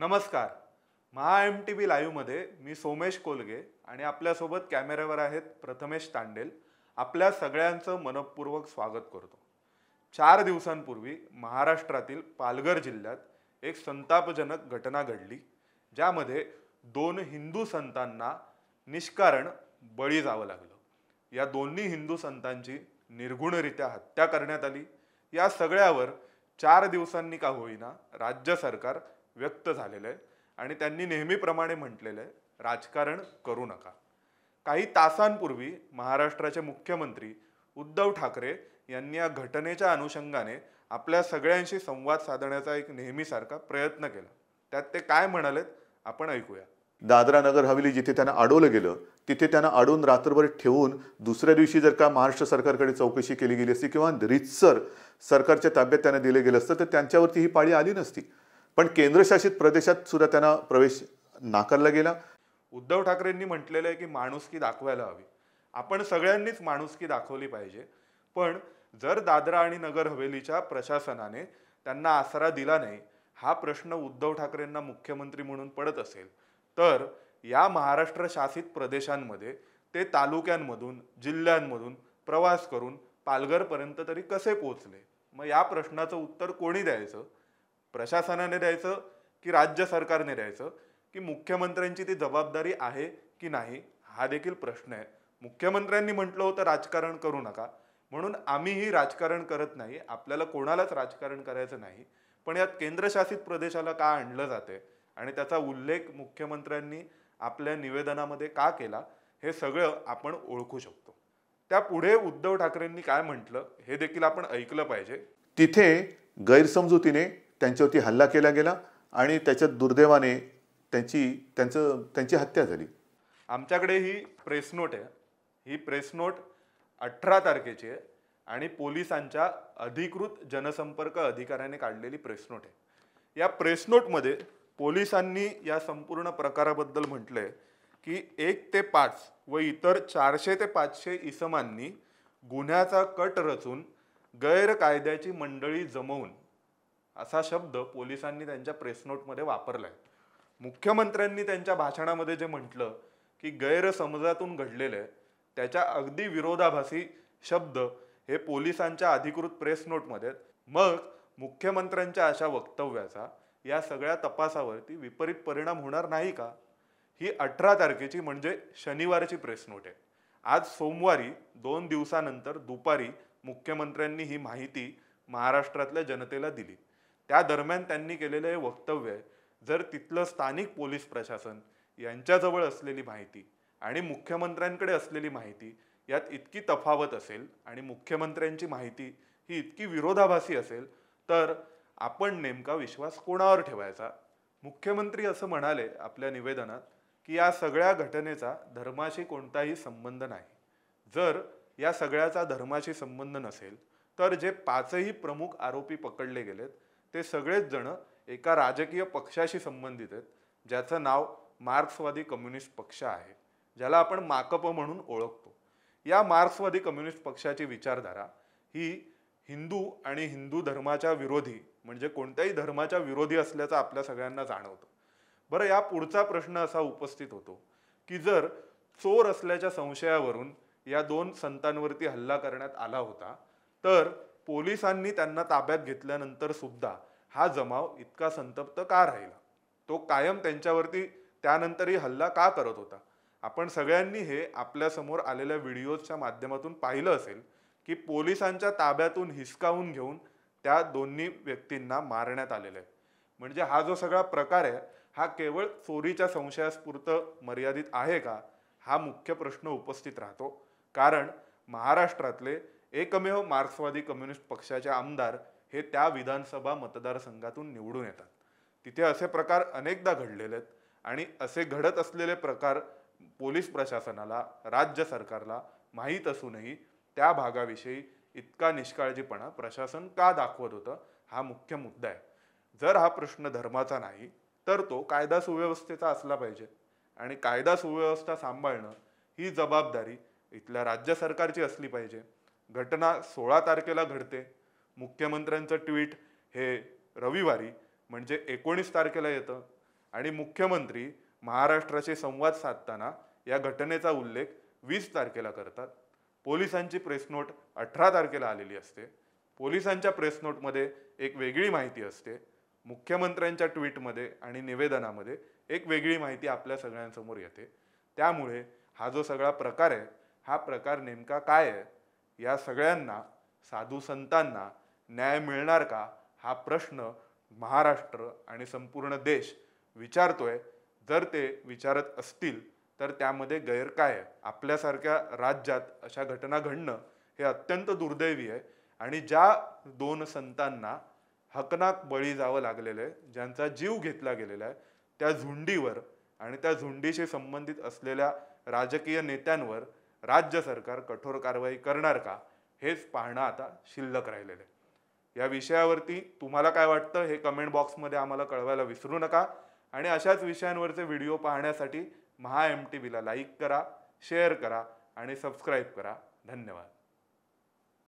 नमस्कार Maha M T V लाईव्हमध्ये मी सोमेश कोलगे आणि आपल्यासोबत कॅमेऱ्यावर आहेत प्रथमेश तांडेल आपल्या सगळ्यांचं मनपूर्वक स्वागत करतो चार दिवसांपूर्वी महाराष्ट्रातील पालघर जिल्ह्यात एक संतापजनक घटना घडली ज्यामध्ये दोन हिंदू संतांना निष्कारण बळी जावं लागलं या दोन्ही हिंदू संतांची निर्गुणरित्या हत्या करण्यात आली या सगळ्यावर चार दिवसांनी का होईना राज्य सरकार व्यक्त झालेलं आहे आणि त्यांनी नेहमीप्रमाणे म्हटलेलं आहे राजकारण करू नका काही तासांपूर्वी महाराष्ट्राचे मुख्यमंत्री उद्धव ठाकरे यांनी या घटनेच्या अनुषंगाने आपल्या सगळ्यांशी संवाद साधण्याचा एक नेहमीसारखा प्रयत्न केला त्यात ते काय म्हणालेत आपण ऐकूया दादरा नगर हवेली जिथे त्यांना अडवलं गेलं तिथे त्यांना अडवून रात्रभर ठेवून दुसऱ्या दिवशी जर का महाराष्ट्र सरकारकडे चौकशी केली गेली असती किंवा रितसर सरकारच्या ताब्यात त्यांना दिले गेले असतं तर त्यांच्यावरती ही पाळी आली नसती पण केंद्रशासित प्रदेशात सुद्धा त्यांना प्रवेश नाकारला गेला उद्धव ठाकरेंनी म्हटलेलं आहे की माणुसकी दाखवायला हवी आपण सगळ्यांनीच माणुसकी दाखवली पाहिजे पण जर दादरा आणि नगर हवेलीच्या प्रशासनाने त्यांना आसरा दिला नाही हा प्रश्न उद्धव ठाकरेंना मुख्यमंत्री म्हणून पडत असेल तर या महाराष्ट्र शासित प्रदेशांमध्ये ते तालुक्यांमधून जिल्ह्यांमधून प्रवास करून पालघरपर्यंत तरी कसे पोचले मग या प्रश्नाचं उत्तर कोणी द्यायचं प्रशासनाने द्यायचं की राज्य सरकारने द्यायचं की मुख्यमंत्र्यांची ती जबाबदारी आहे की नाही हा देखील प्रश्न आहे मुख्यमंत्र्यांनी म्हटलं होतं राजकारण करू नका म्हणून आम्हीही राजकारण करत नाही आपल्याला कोणालाच राजकारण करायचं नाही पण यात केंद्रशासित प्रदेशाला का आणलं जाते आणि त्याचा उल्लेख मुख्यमंत्र्यांनी आपल्या निवेदनामध्ये का केला हे सगळं आपण ओळखू शकतो त्या पुढे उद्धव ठाकरेंनी काय म्हटलं हे देखील आपण ऐकलं पाहिजे तिथे गैरसमजुतीने त्यांच्यावरती हल्ला केला गेला आणि त्याच्या दुर्दैवाने त्यांची त्यांचं त्यांची हत्या झाली आमच्याकडे ही प्रेस नोट आहे ही प्रेस नोट अठरा तारखेची आहे आणि पोलिसांच्या अधिकृत जनसंपर्क अधिकाऱ्याने काढलेली प्रेस नोट आहे या प्रेस नोटमध्ये पोलिसांनी या संपूर्ण प्रकाराबद्दल म्हटलं आहे की एक ते पाच व इतर चारशे ते पाचशे इसमांनी गुन्ह्याचा कट रचून गैरकायद्याची मंडळी जमवून असा शब्द पोलिसांनी त्यांच्या प्रेसनोटमध्ये वापरला आहे मुख्यमंत्र्यांनी त्यांच्या भाषणामध्ये जे म्हटलं की गैरसमजातून घडलेलं आहे त्याच्या अगदी विरोधाभासी शब्द हे पोलिसांच्या अधिकृत प्रेस नोटमध्ये मग मुख्यमंत्र्यांच्या अशा वक्तव्याचा या सगळ्या तपासावरती विपरीत परिणाम होणार नाही का ही अठरा तारखेची म्हणजे शनिवारची प्रेस नोट आहे आज सोमवारी दोन दिवसानंतर दुपारी मुख्यमंत्र्यांनी ही माहिती महाराष्ट्रातल्या जनतेला दिली त्या दरम्यान त्यांनी केलेलं हे वक्तव्य जर तिथलं स्थानिक पोलीस प्रशासन यांच्याजवळ असलेली माहिती आणि मुख्यमंत्र्यांकडे असलेली माहिती यात इतकी तफावत असेल आणि मुख्यमंत्र्यांची माहिती ही इतकी विरोधाभासी असेल तर आपण नेमका विश्वास कोणावर ठेवायचा मुख्यमंत्री असं म्हणाले आपल्या निवेदनात की या सगळ्या घटनेचा धर्माशी कोणताही संबंध नाही जर या सगळ्याचा धर्माशी संबंध नसेल तर जे पाचही प्रमुख आरोपी पकडले गेलेत ते सगळेच जण एका राजकीय पक्षाशी संबंधित आहेत ज्याचं नाव मार्क्सवादी कम्युनिस्ट पक्ष आहे ज्याला आपण माकप म्हणून ओळखतो या मार्क्सवादी कम्युनिस्ट पक्षाची विचारधारा ही हिंदू आणि हिंदू धर्माच्या विरोधी म्हणजे कोणत्याही धर्माच्या विरोधी असल्याचं आपल्या सगळ्यांना जाणवतं बरं या पुढचा प्रश्न असा उपस्थित होतो की जर चोर असल्याच्या संशयावरून या दोन संतांवरती हल्ला करण्यात आला होता तर पोलिसांनी त्यांना ताब्यात घेतल्यानंतर सुद्धा हा जमाव इतका संतप्त का राहिला तो कायम त्यांच्यावरती त्यानंतरही हल्ला का करत होता आपण सगळ्यांनी हे आपल्यासमोर आलेल्या व्हिडिओच्या माध्यमातून पाहिलं असेल की पोलिसांच्या ताब्यातून हिसकावून घेऊन त्या दोन्ही व्यक्तींना मारण्यात आलेलं आहे म्हणजे हा जो सगळा प्रकार आहे हा केवळ चोरीच्या संशयास्पुरतं मर्यादित आहे का हा मुख्य प्रश्न उपस्थित राहतो कारण महाराष्ट्रातले एकमेव मार्क्सवादी कम्युनिस्ट पक्षाचे आमदार हे त्या विधानसभा मतदारसंघातून निवडून येतात तिथे असे प्रकार अनेकदा घडलेले आहेत आणि असे घडत असलेले प्रकार पोलीस प्रशासनाला राज्य सरकारला माहीत असूनही त्या भागाविषयी इतका निष्काळजीपणा प्रशासन का दाखवत होतं हा मुख्य मुद्दा आहे जर हा प्रश्न धर्माचा नाही तर तो कायदा सुव्यवस्थेचा असला पाहिजे आणि कायदा सुव्यवस्था सांभाळणं ही जबाबदारी इथल्या राज्य सरकारची असली पाहिजे घटना सोळा तारखेला घडते मुख्यमंत्र्यांचं ट्विट हे रविवारी म्हणजे एकोणीस तारखेला येतं आणि मुख्यमंत्री महाराष्ट्राशी संवाद साधताना या घटनेचा उल्लेख वीस तारखेला करतात पोलिसांची प्रेस नोट अठरा तारखेला आलेली असते पोलिसांच्या प्रेस नोटमध्ये एक वेगळी माहिती असते मुख्यमंत्र्यांच्या ट्विटमध्ये आणि निवेदनामध्ये एक वेगळी माहिती आपल्या सगळ्यांसमोर येते त्यामुळे हा जो सगळा प्रकार आहे हा प्रकार नेमका काय आहे या सगळ्यांना साधू संतांना न्याय मिळणार का हा प्रश्न महाराष्ट्र आणि संपूर्ण देश विचारतोय जर ते विचारत असतील तर त्यामध्ये गैर काय आहे आपल्यासारख्या राज्यात अशा घटना घडणं हे अत्यंत दुर्दैवी आहे आणि ज्या दोन संतांना हकनाक बळी जावं लागलेलं आहे ज्यांचा जीव घेतला गेलेला आहे त्या झुंडीवर आणि त्या झुंडीशी संबंधित असलेल्या राजकीय नेत्यांवर राज्य सरकार कठोर कारवाई करणार का हेच पाहणं आता शिल्लक राहिलेलं आहे या विषयावरती तुम्हाला काय वाटतं हे कमेंट बॉक्समध्ये आम्हाला कळवायला विसरू नका आणि अशाच विषयांवरचे व्हिडिओ पाहण्यासाठी महा एम टी व्हीला लाईक करा शेअर करा आणि सबस्क्राईब करा धन्यवाद